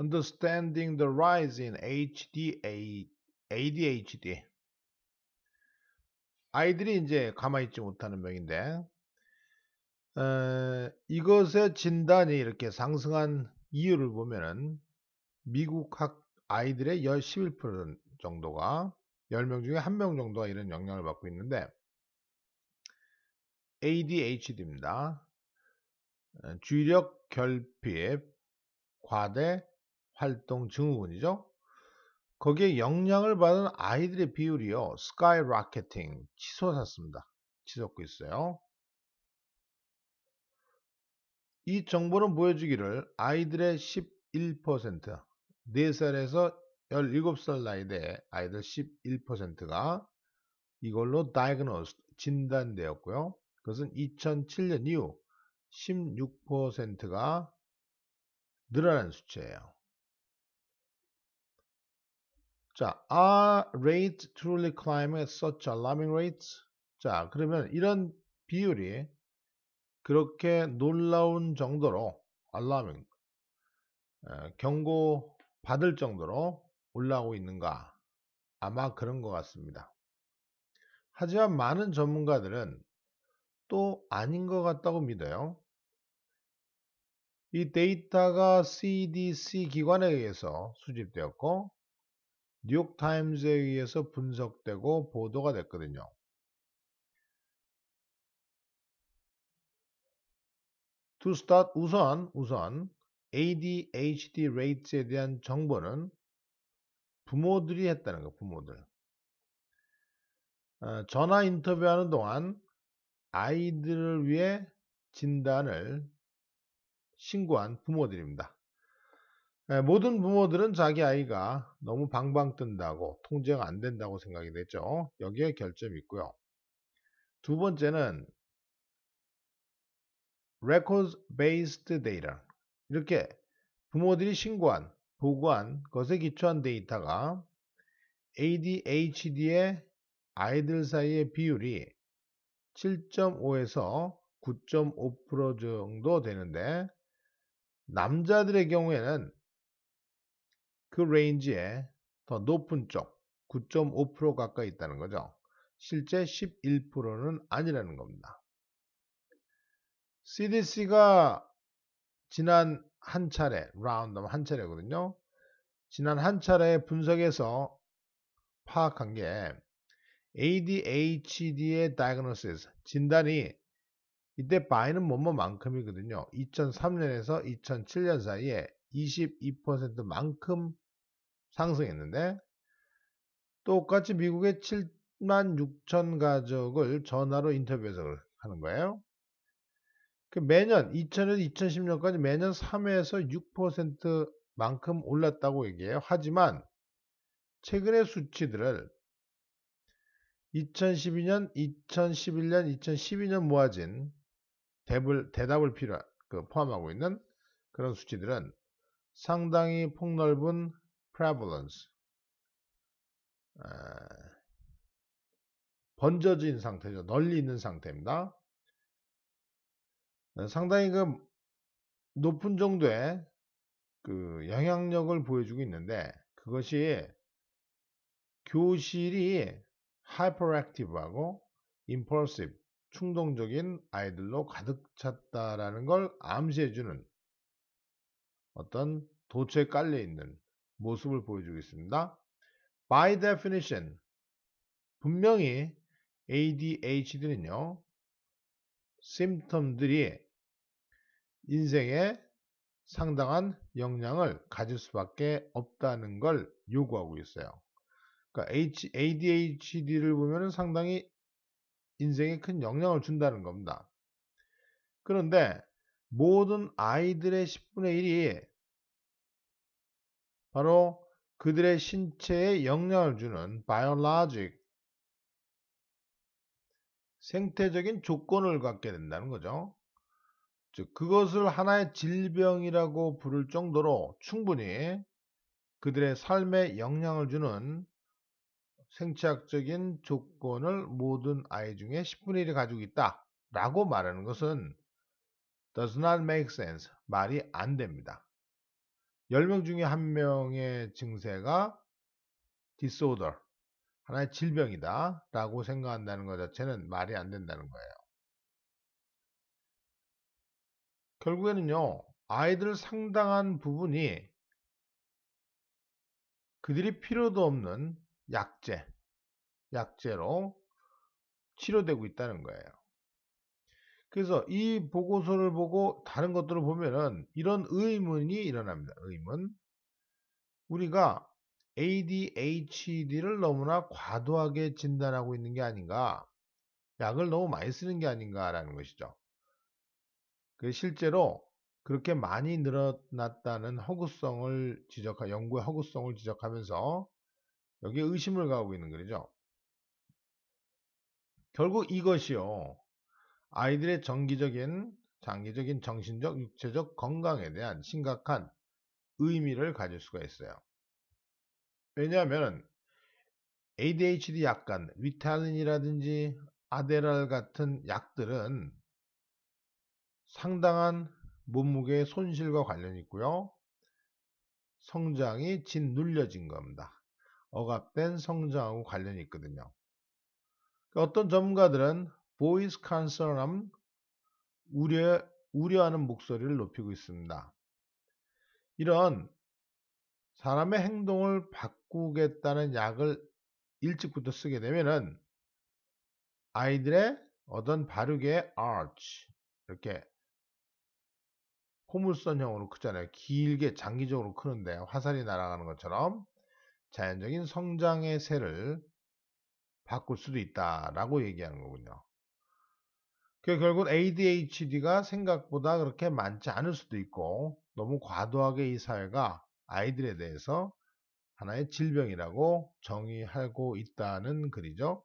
Understanding the Rise in HDA, d h d 아이들이 이제 가만히 있지 못하는 병인데, 어, 이것의 진단이 이렇게 상승한 이유를 보면은 미국 학 아이들의 11% 정도가 10명 중에 1명 정도가 이런 영향을 받고 있는데 ADHD입니다. 어, 주의력 결핍, 과대, 활동 증후군이죠. 거기에 영향을 받은 아이들의 비율이요. 스카이라켓팅 치솟았습니다. 치솟고 있어요. 이 정보는 보여주기를 아이들의 11% 4살에서 17살 나이 대 아이들 11%가 이걸로 다이그노 n 진단되었고요. 그것은 2007년 이후 16%가 늘어난 수치예요. 자, are rates truly climbing at such alarming rates? 자, 그러면 이런 비율이 그렇게 놀라운 정도로 alarming 경고 받을 정도로 올라오고 있는가? 아마 그런 것 같습니다. 하지만 많은 전문가들은 또 아닌 것 같다고 믿어요. 이 데이터가 CDC 기관에 의해서 수집되었고 뉴욕타임즈에 의해서 분석되고 보도가 됐거든요. 투스 s t 우선 우선 ADHD 레이 t 에 대한 정보는 부모들이 했다는 거 부모들. 어, 전화 인터뷰하는 동안 아이들을 위해 진단을 신고한 부모들입니다. 예, 모든 부모들은 자기 아이가 너무 방방 뜬다고 통제가 안 된다고 생각이 됐죠. 여기에 결점이 있고요. 두 번째는 records based data 이렇게 부모들이 신고한, 보고한 것에 기초한 데이터가 ADHD의 아이들 사이의 비율이 7.5에서 9.5% 정도 되는데 남자들의 경우에는 그 레인지에 더 높은 쪽 9.5% 가까이 있다는 거죠. 실제 11%는 아니라는 겁니다. CDC가 지난 한 차례, 라운드업 한 차례거든요. 지난 한 차례 분석에서 파악한 게 ADHD의 diagnosis, 진단이 이때 바이는 뭐뭐만큼이거든요. 2003년에서 2007년 사이에 22%만큼 상승했는데 똑같이 미국의 7만 6천 가족을 전화로 인터뷰해서 하는 거예요. 그 매년 2000에서 2010년까지 매년 3에서 6%만큼 올랐다고 얘기해요. 하지만 최근의 수치들을 2012년, 2011년, 2012년 모아진 대불, 대답을 필요 그 포함하고 있는 그런 수치들은 상당히 폭넓은 prevalence 번져진 상태죠. 널리 있는 상태입니다. 네, 상당히 그 높은 정도의 그 영향력을 보여주고 있는데 그것이 교실이 하이퍼액티브하고 임펄시브 충동적인 아이들로 가득 찼다라는 걸 암시해주는 어떤 도처에 깔려 있는 모습을 보여주고 있습니다. By definition, 분명히 ADHD는요, 심텀들이 인생에 상당한 영향을 가질 수밖에 없다는 걸 요구하고 있어요. 그러니까 ADHD를 보면 상당히 인생에 큰 영향을 준다는 겁니다. 그런데 모든 아이들의 10분의 1이 바로 그들의 신체에 영향을 주는 biologic 생태적인 조건을 갖게 된다는 거죠. 즉 그것을 하나의 질병이라고 부를 정도로 충분히 그들의 삶에 영향을 주는 생체학적인 조건을 모든 아이 중에 10분의 1이 가지고 있다 라고 말하는 것은 does not make sense 말이 안 됩니다. 10명 중에 한 명의 증세가 디소더 하나의 질병이다 라고 생각한다는 것 자체는 말이 안 된다는 거예요. 결국에는요. 아이들 상당한 부분이 그들이 필요도 없는 약제, 약제로 치료되고 있다는 거예요. 그래서 이 보고서를 보고 다른 것들을 보면은 이런 의문이 일어납니다. 의문. 우리가 ADHD를 너무나 과도하게 진단하고 있는 게 아닌가, 약을 너무 많이 쓰는 게 아닌가라는 것이죠. 그 실제로 그렇게 많이 늘어났다는 허구성을 지적하, 연구의 허구성을 지적하면서 여기에 의심을 가하고 있는 거죠. 결국 이것이요. 아이들의 정기적인, 장기적인 정신적, 육체적 건강에 대한 심각한 의미를 가질 수가 있어요. 왜냐하면 ADHD 약간 위타린이라든지 아데랄 같은 약들은 상당한 몸무게 손실과 관련이 있고요. 성장이 짓눌려진 겁니다. 억압된 성장하고 관련이 있거든요. 그러니까 어떤 전문가들은 보이스 컨서럼 우려 우려하는 목소리를 높이고 있습니다. 이런 사람의 행동을 바꾸겠다는 약을 일찍부터 쓰게 되면은 아이들의 어떤 바르게 arch 이렇게 포물선형으로 크잖아요. 길게 장기적으로 크는데 화살이 날아가는 것처럼 자연적인 성장의 새를 바꿀 수도 있다라고 얘기하는 거군요. 그 결국 ADHD가 생각보다 그렇게 많지 않을 수도 있고 너무 과도하게 이 사회가 아이들에 대해서 하나의 질병이라고 정의하고 있다는 글이죠.